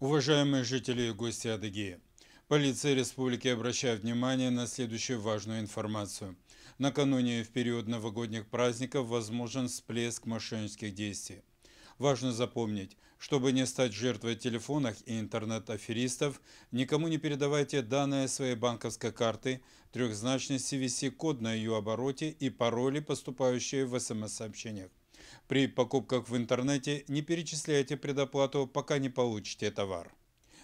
Уважаемые жители и гости Адыгеи, полиция республики обращает внимание на следующую важную информацию. Накануне в период новогодних праздников возможен всплеск мошеннических действий. Важно запомнить, чтобы не стать жертвой телефонов и интернет-аферистов, никому не передавайте данные своей банковской карты, трехзначный CVC-код на ее обороте и пароли, поступающие в СМС-сообщениях. При покупках в интернете не перечисляйте предоплату, пока не получите товар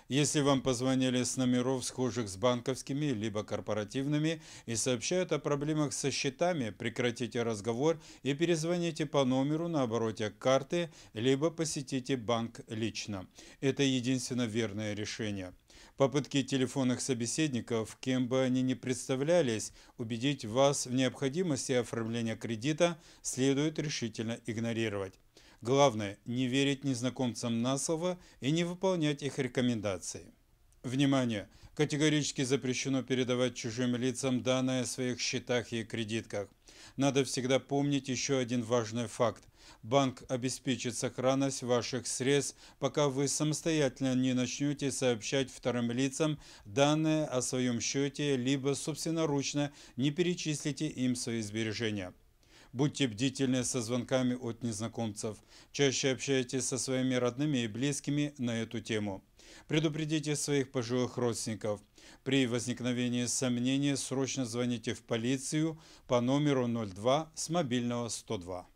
если вам позвонили с номеров, схожих с банковскими, либо корпоративными, и сообщают о проблемах со счетами, прекратите разговор и перезвоните по номеру на обороте карты, либо посетите банк лично. Это единственно верное решение. Попытки телефонных собеседников, кем бы они ни представлялись, убедить вас в необходимости оформления кредита следует решительно игнорировать. Главное – не верить незнакомцам на слово и не выполнять их рекомендации. Внимание! Категорически запрещено передавать чужим лицам данные о своих счетах и кредитках. Надо всегда помнить еще один важный факт. Банк обеспечит сохранность ваших средств, пока вы самостоятельно не начнете сообщать вторым лицам данные о своем счете, либо собственноручно не перечислите им свои сбережения. Будьте бдительны со звонками от незнакомцев. Чаще общайтесь со своими родными и близкими на эту тему. Предупредите своих пожилых родственников. При возникновении сомнений срочно звоните в полицию по номеру 02 с мобильного 102.